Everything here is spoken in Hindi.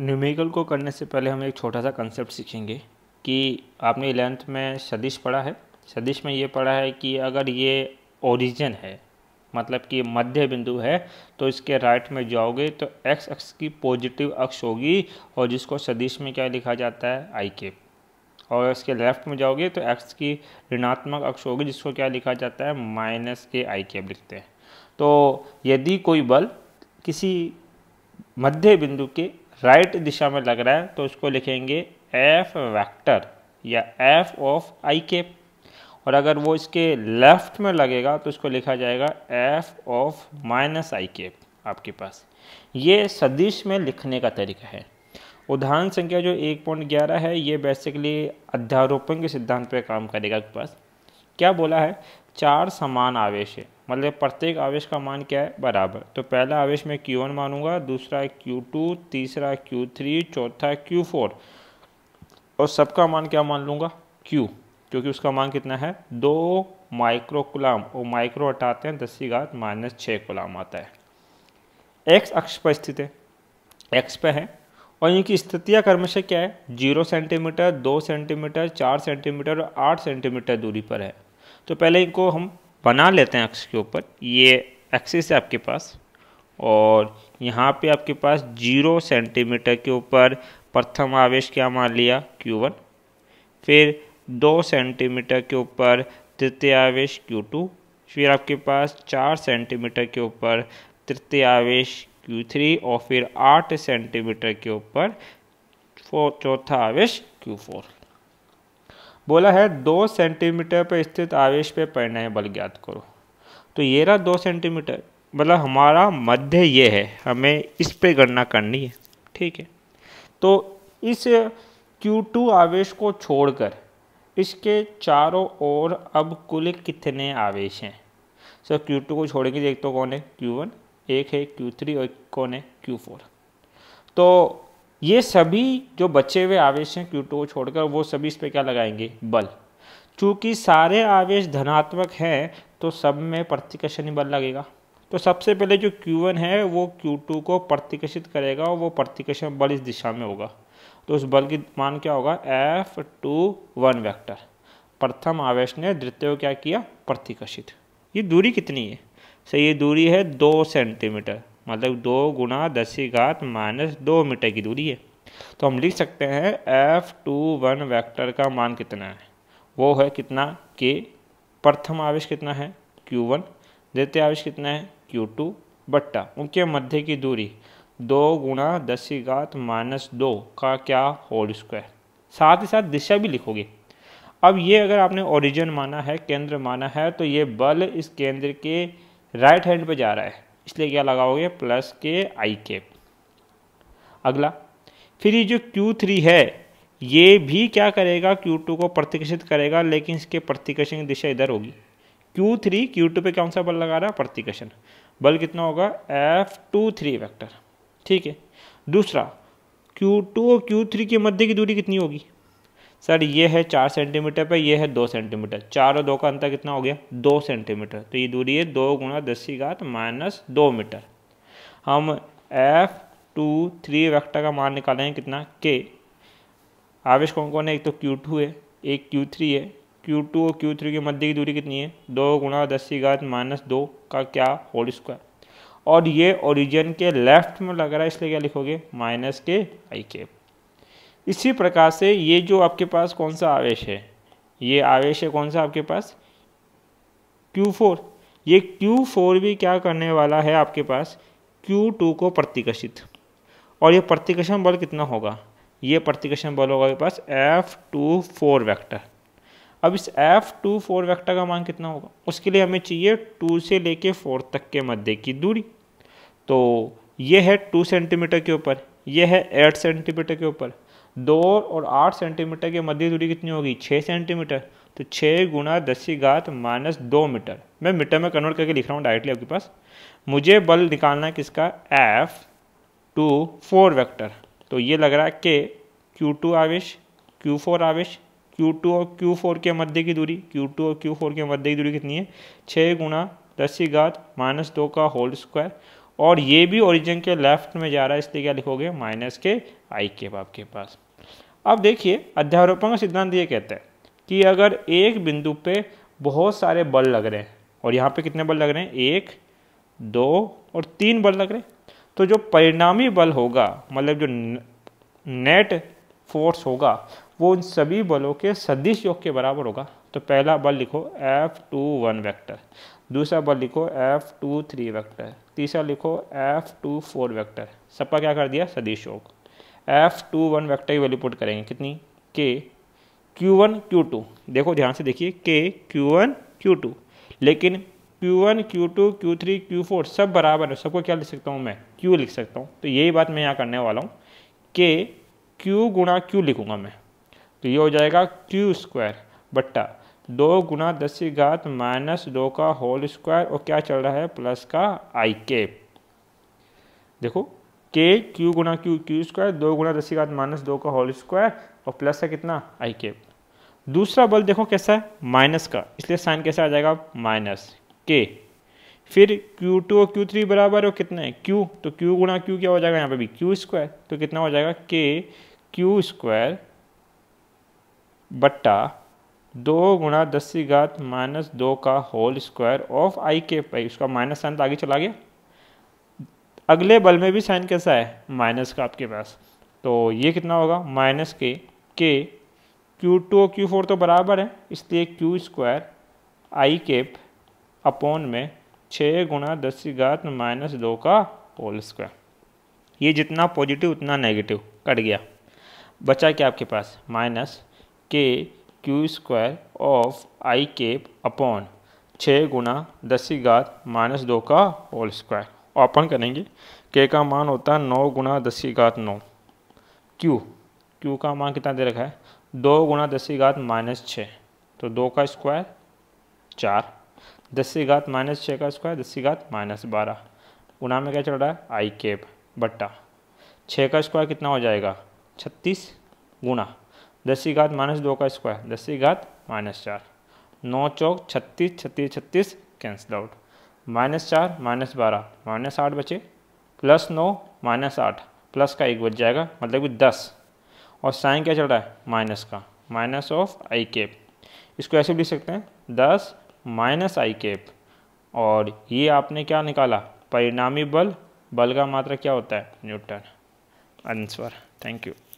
न्यूमेरिकल को करने से पहले हम एक छोटा सा कंसेप्ट सीखेंगे कि आपने इलेवेंथ में सदिश पढ़ा है सदिश में ये पढ़ा है कि अगर ये ओरिजिन है मतलब कि मध्य बिंदु है तो इसके राइट में जाओगे तो एक्स अक्ष की पॉजिटिव अक्ष होगी और जिसको सदिश में क्या लिखा जाता है आई के और इसके लेफ्ट में जाओगे तो एक्स की ऋणात्मक अक्ष होगी जिसको क्या लिखा जाता है माइनस के आई के लिखते हैं तो यदि कोई बल किसी मध्य बिंदु के राइट दिशा में लग रहा है तो उसको लिखेंगे एफ वैक्टर या एफ ऑफ आई के और अगर वो इसके लेफ्ट में लगेगा तो उसको लिखा जाएगा एफ ऑफ माइनस आई के आपके पास ये सदिश में लिखने का तरीका है उदाहरण संख्या जो एक पॉइंट ग्यारह है ये बेसिकली अध्यारोपण के सिद्धांत पर काम करेगा आपके पास क्या बोला है चार समान आवेश है मतलब प्रत्येक आवेश का मान क्या है बराबर तो पहला आवेश मैं क्यू वन मानूंगा दूसरा क्यू टू तीसरा क्यू थ्री चौथा क्यू फोर और सबका मान क्या मान लूंगा क्यू क्योंकि उसका मान कितना है दो माइक्रो और माइक्रो हटाते हैं दस घात माइनस छः गुलाम आता है एक्स अक्ष पर स्थित है एक्स पे है और इनकी स्थितियाँ कर्मश क्या है जीरो सेंटीमीटर दो सेंटीमीटर चार सेंटीमीटर और आठ सेंटीमीटर दूरी पर है तो पहले इनको हम बना लेते हैं अक्ष के ऊपर ये एक्सिस है आपके पास और यहाँ पे आपके पास जीरो सेंटीमीटर के ऊपर प्रथम आवेश क्या मान लिया Q1 फिर दो सेंटीमीटर के ऊपर तृतीय आवेश Q2 फिर आपके पास चार सेंटीमीटर के ऊपर तृतीय आवेश Q3 और फिर आठ सेंटीमीटर के ऊपर चौथा आवेश Q4 बोला है दो सेंटीमीटर पर स्थित आवेश पे परिणय बल ज्ञात करो तो ये रहा दो सेंटीमीटर मतलब हमारा मध्य ये है हमें इस पे गणना करनी है ठीक है तो इस Q2 आवेश को छोड़कर इसके चारों ओर अब कुल कितने आवेश हैं सर Q2 को छोड़ेंगे देख तो कौन है Q1 एक है Q3 और कौन है Q4 तो ये सभी जो बचे हुए आवेश हैं क्यू टू छोड़कर वो सभी इस पर क्या लगाएंगे बल चूँकि सारे आवेश धनात्मक हैं तो सब में प्रतिकर्षणी बल लगेगा तो सबसे पहले जो Q1 है वो Q2 को प्रतिकर्षित करेगा और वो प्रतिकर्षण बल इस दिशा में होगा तो उस बल की मान क्या होगा एफ टू वन वैक्टर प्रथम आवेश ने द्वितीय क्या किया प्रतिकर्षित ये दूरी कितनी है सही ये दूरी है दो सेंटीमीटर मतलब दो गुना दस की घात माइनस दो मीटर की दूरी है तो हम लिख सकते हैं एफ टू वन वैक्टर का मान कितना है वो है कितना के प्रथम आवेश कितना है क्यू वन द्वितीय आवेश कितना है क्यू टू बट्टा उनके मध्य की दूरी दो गुणा दस की घात माइनस दो का क्या होल स्क्वायर साथ ही साथ दिशा भी लिखोगे अब ये अगर आपने ओरिजिन माना है केंद्र माना है तो ये बल इस केंद्र के राइट हैंड पर जा रहा है इसलिए क्या लगाओगे प्लस के आई के अगला फिर ये जो क्यू थ्री है ये भी क्या करेगा क्यू टू को प्रतिकर्षित करेगा लेकिन इसके प्रतिकर्षण की दिशा इधर होगी क्यू थ्री क्यू टू पर कौन सा बल लगा रहा है प्रतिकर्षण बल कितना होगा एफ टू थ्री वैक्टर ठीक है दूसरा क्यू टू और क्यू थ्री के मध्य की दूरी कितनी होगी सर ये है चार सेंटीमीटर पर ये है दो सेंटीमीटर चार और दो का अंतर कितना हो गया दो सेंटीमीटर तो ये दूरी है दो गुणा दस की घात माइनस दो मीटर हम एफ टू थ्री वेक्टर का मान हैं कितना के आवेश कौन कौन है एक तो क्यू टू है एक क्यू थ्री है क्यू टू और क्यू थ्री के मध्य की दूरी कितनी है दो गुणा दस की घात माइनस दो का क्या होल स्क्वायर और ये ओरिजिन के लेफ्ट में लग रहा है इसलिए क्या लिखोगे माइनस के आई के इसी प्रकार से ये जो आपके पास कौन सा आवेश है ये आवेश है कौन सा आपके पास Q4 ये Q4 भी क्या करने वाला है आपके पास Q2 को प्रतिकर्षित और ये प्रतिकर्षण बल कितना होगा ये प्रतिकर्षण बल होगा आपके पास एफ टू फोर वैक्टर अब इस एफ टू फोर वैक्टर का मान कितना होगा उसके लिए हमें चाहिए टू से लेके फोर तक के मध्य की दूरी तो ये है टू सेंटीमीटर के ऊपर यह है एट सेंटीमीटर के ऊपर दो और आठ सेंटीमीटर के मध्य दूरी कितनी होगी छः सेंटीमीटर तो छः गुणा दसी घात माइनस दो मीटर मैं मीटर में कन्वर्ट करके लिख रहा हूँ डायरेक्टली आपके पास मुझे बल निकालना है किसका एफ टू फोर वैक्टर तो ये लग रहा है कि क्यू टू आवेश क्यू फोर आवेश क्यू टू और क्यू फोर के मध्य की दूरी क्यू टू और क्यू फोर के मध्य की दूरी कितनी है छः गुणा दस की घात माइनस दो का होल स्क्वायर और ये भी ओरिजिन के लेफ्ट में जा रहा है इसलिए क्या लिखोगे माइनस के आई के आपके पास अब देखिए अध्यारोपण का सिद्धांत ये कहता है कि अगर एक बिंदु पे बहुत सारे बल लग रहे हैं और यहाँ पे कितने बल लग रहे हैं एक दो और तीन बल लग रहे हैं तो जो परिणामी बल होगा मतलब जो नेट फोर्स होगा वो उन सभी बलों के सदिश योग के बराबर होगा तो पहला बल लिखो एफ टू वन वैक्टर दूसरा बल लिखो एफ टू थ्री वैक्टर तीसरा लिखो एफ टू फोर वैक्टर सबका क्या कर दिया सदिश योग एफ टू वन वैक्टर की वैल्यू पुट करेंगे कितनी के क्यू वन क्यू टू देखो ध्यान से देखिए के क्यू वन क्यू टू लेकिन Q one Q two Q three Q four सब बराबर है सबको क्या लिख सकता हूँ मैं क्यू लिख सकता हूँ तो यही बात मैं यहाँ करने वाला हूँ के क्यू गुणा क्यू लिखूँगा मैं तो ये हो जाएगा क्यू स्क्वायर बट्टा दो गुना दस की घात माइनस दो का होल स्क्वायर और क्या चल रहा है प्लस का आई के देखो के क्यू गुना क्यू क्यू स्क्वायर दो गुना दस घात माइनस दो का होल स्क्वायर और प्लस है कितना आई के दूसरा बल देखो कैसा है माइनस का इसलिए साइन कैसा आ जाएगा माइनस के फिर क्यू टू और क्यू थ्री बराबर हो कितना है क्यू तो क्यू गुणा क्यू क्या हो जाएगा यहाँ पे भी क्यू स्क्वायर तो कितना हो जाएगा के क्यू स्क्वायर बट्टा दो गुणा दस घात माइनस दो का होल स्क्वायर ऑफ आई के उसका माइनस साइन तो आगे चला गया अगले बल में भी साइन कैसा है माइनस का आपके पास तो ये कितना होगा माइनस के के क्यू टू और क्यू फोर तो बराबर है इसलिए Q square I cap upon में छः गुणा दस घात माइनस दो का होल स्क्वायर ये जितना पॉजिटिव उतना नेगेटिव कट गया बचा क्या आपके पास minus K Q square of I cap upon छः गुणा दस घात माइनस दो का होल स्क्वायर अपन करेंगे के का मान होता है नौ गुणा दस की घात नौ क्यू क्यू का मान कितना दे रखा है दो गुणा दस की घात माइनस छः तो दो का स्क्वायर चार दस की घात माइनस छः का स्क्वायर दस की घात माइनस बारह गुणा में क्या चल रहा है आई केब बट्टा छः का स्क्वायर कितना हो जाएगा छत्तीस गुणा दस की घात माइनस दो का स्क्वायर दस की घात माइनस चार नौ चौक छत्तीस छत्तीस छत्तीस कैंसल आउट माइनस चार माइनस बारह माइनस आठ बचे प्लस नौ माइनस आठ प्लस का एक बच जाएगा मतलब कि दस और साइन क्या चल रहा है माइनस का माइनस ऑफ आई केप इसको ऐसे भी लिख सकते हैं दस माइनस आई केप और ये आपने क्या निकाला परिणामी बल बल का मात्रा क्या होता है न्यूटन आंसर थैंक यू